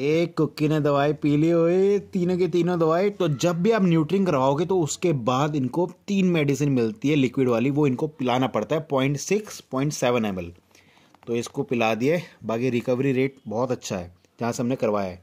एक कुकी ने दवाई पी ली हुई तीनों की तीनों दवाई तो जब भी आप न्यूट्रिंग करवाओगे तो उसके बाद इनको तीन मेडिसिन मिलती है लिक्विड वाली वो इनको पिलाना पड़ता है point six point seven M तो इसको पिला दिए बाकी रिकवरी रेट बहुत अच्छा है जहाँ से हमने करवाया है